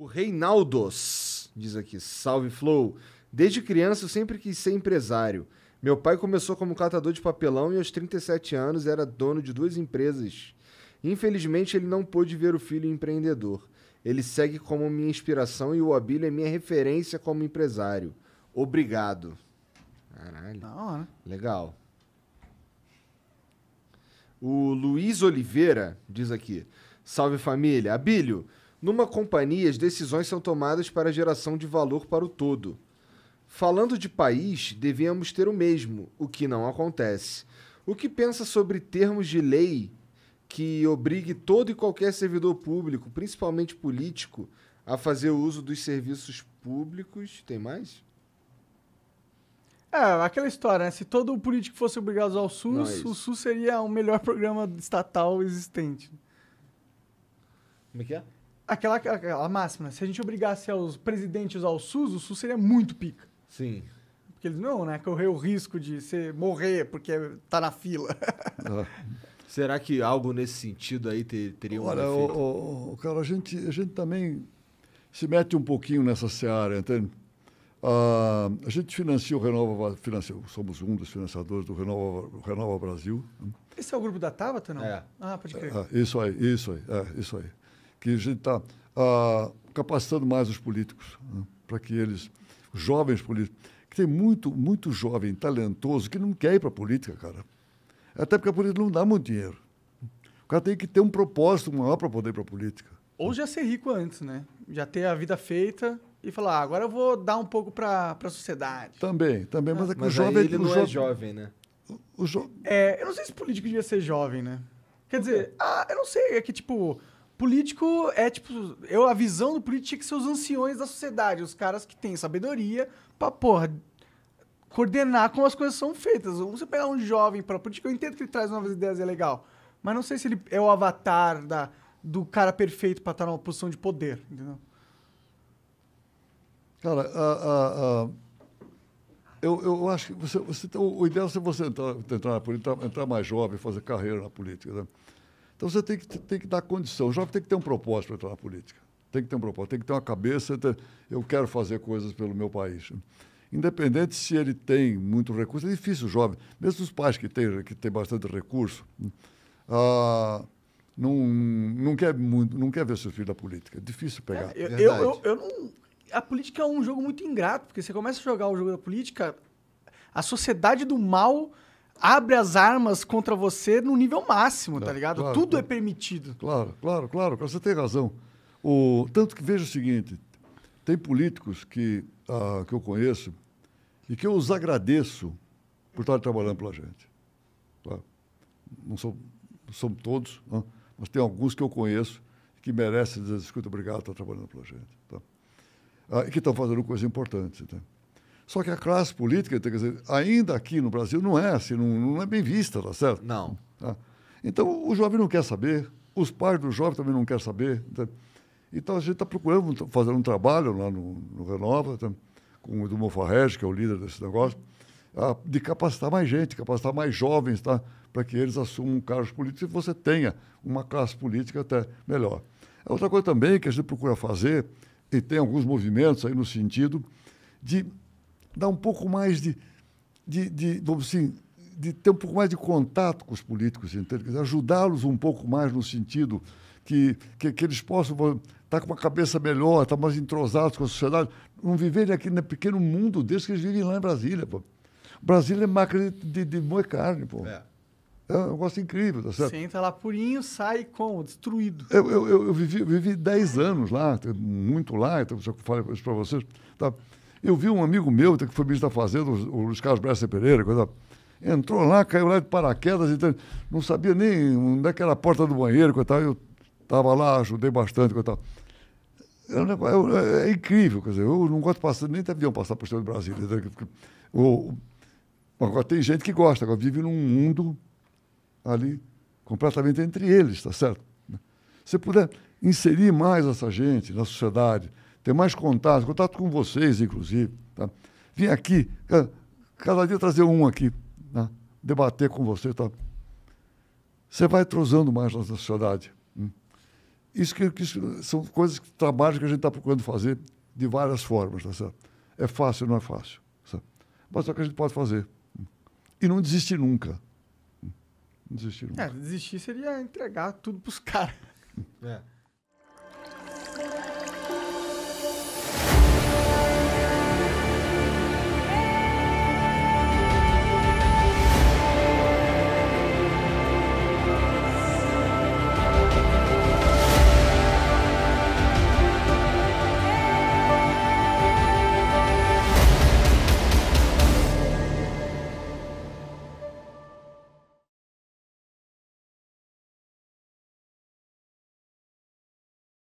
O Reinaldos diz aqui: Salve Flow. Desde criança eu sempre quis ser empresário. Meu pai começou como catador de papelão e aos 37 anos era dono de duas empresas. Infelizmente ele não pôde ver o filho empreendedor. Ele segue como minha inspiração e o Abílio é minha referência como empresário. Obrigado. Caralho. Da hora. Legal. O Luiz Oliveira diz aqui: Salve família. Abílio, numa companhia, as decisões são tomadas para a geração de valor para o todo. Falando de país, devíamos ter o mesmo, o que não acontece. O que pensa sobre termos de lei que obrigue todo e qualquer servidor público, principalmente político, a fazer uso dos serviços públicos? Tem mais? É, aquela história, né? Se todo político fosse obrigado ao SUS, é o SUS seria o melhor programa estatal existente. Como é que é? aquela, aquela máxima, se a gente obrigasse os presidentes ao SUS, o SUS seria muito pica. Sim. Porque eles não, né? Correr o risco de você morrer porque tá na fila. Ah. Será que algo nesse sentido aí ter, teria um efeito? Olha, cara, a gente, a gente também se mete um pouquinho nessa seara, entende? Ah, a gente financia o Renova financia, somos um dos financiadores do Renova, Renova Brasil. Né? Esse é o grupo da Tabata, não? É. Ah, pode crer. É, isso aí, isso aí, é, isso aí que a gente está ah, capacitando mais os políticos, né? para que eles, os jovens políticos, que tem muito, muito jovem talentoso que não quer ir para a política, cara. Até porque a política não dá muito dinheiro. O cara tem que ter um propósito maior para poder ir para a política. Ou já ser rico antes, né? Já ter a vida feita e falar, ah, agora eu vou dar um pouco para a sociedade. Também, também. Mas, é que mas o jovem... ele o não jovem, é jovem, né? O, o jo... é, eu não sei se político devia ser jovem, né? Quer dizer, ah, eu não sei, é que tipo... Político é tipo. Eu, a visão do político tinha que ser os anciões da sociedade, os caras que têm sabedoria pra, porra, coordenar como as coisas são feitas. Você pegar um jovem pra política, eu entendo que ele traz novas ideias e é legal. Mas não sei se ele é o avatar da, do cara perfeito pra estar numa posição de poder, entendeu? Cara, uh, uh, uh, eu, eu acho que você, você, o, o ideal é você entrar, entrar na política, entrar mais jovem, fazer carreira na política. Né? Então você tem que, tem que dar condição. O jovem tem que ter um propósito para entrar na política. Tem que ter um propósito, tem que ter uma cabeça. Ter, eu quero fazer coisas pelo meu país. Independente se ele tem muito recurso, é difícil o jovem, mesmo os pais que têm que tem bastante recurso, ah, não, não, quer muito, não quer ver seu filho na política. É difícil pegar. É, eu, é eu, eu, eu não, a política é um jogo muito ingrato, porque você começa a jogar o jogo da política, a sociedade do mal abre as armas contra você no nível máximo, tá ligado? Claro, Tudo é claro. é permitido. Claro, claro, claro, você tem razão. O, tanto que veja o seguinte: tem políticos que, ah, que eu conheço e que eu os agradeço por estarem trabalhando pela gente. Tá? Não são, são todos, não, né? mas tem alguns que eu conheço que merecem dizer: escuta, obrigado por estar trabalhando pela gente. Tá? Ah, e que estão fazendo coisa importante. Tá? Né? Só que a classe política, dizer, ainda aqui no Brasil, não é assim, não, não é bem vista, tá certo? Não. Tá? Então, o jovem não quer saber, os pais do jovem também não querem saber. Tá? Então, a gente está procurando fazer um trabalho lá no, no Renova, tá? com o Edu Mofarrege, que é o líder desse negócio, de capacitar mais gente, capacitar mais jovens, tá? para que eles assumam cargos políticos e você tenha uma classe política até melhor. Outra coisa também que a gente procura fazer, e tem alguns movimentos aí no sentido de dar um pouco mais de, de, de vamos assim, de ter um pouco mais de contato com os políticos, ajudá-los um pouco mais no sentido que, que, que eles possam estar tá com uma cabeça melhor, estar tá mais entrosados com a sociedade, não viverem aqui no pequeno mundo deles que eles vivem lá em Brasília. Pô. Brasília é máquina de, de, de moer carne, pô. É. É um negócio incrível, tá certo? Você entra tá lá purinho, sai como? Destruído. Eu, eu, eu vivi 10 anos lá, muito lá, então, eu falei isso para vocês. Tá? Eu vi um amigo meu, que foi ministro da Fazenda, o Luiz Carlos Bressa Pereira, coisa, entrou lá, caiu lá de paraquedas, então, não sabia nem onde é que era a porta do banheiro, coisa, eu estava lá, ajudei bastante, coisa, é, é, é, é, incrível, quer dizer, eu não gosto de passar, nem deviam passar por cima do Brasil. agora tem gente que gosta, agora vive num mundo ali completamente entre eles, está certo? Se puder inserir mais essa gente na sociedade, ter mais contato, contato com vocês, inclusive. Tá? Vim aqui, cada dia trazer um aqui, né? debater com você. Tá? Você vai trozando mais na sociedade. Hum? Isso, que, isso são coisas, trabalhos que a gente está procurando fazer de várias formas, tá certo? É fácil, não é fácil. Tá certo? Mas só é que a gente pode fazer. Hum? E não desiste nunca. Hum? Não desiste nunca. É, desistir seria entregar tudo para os caras. É.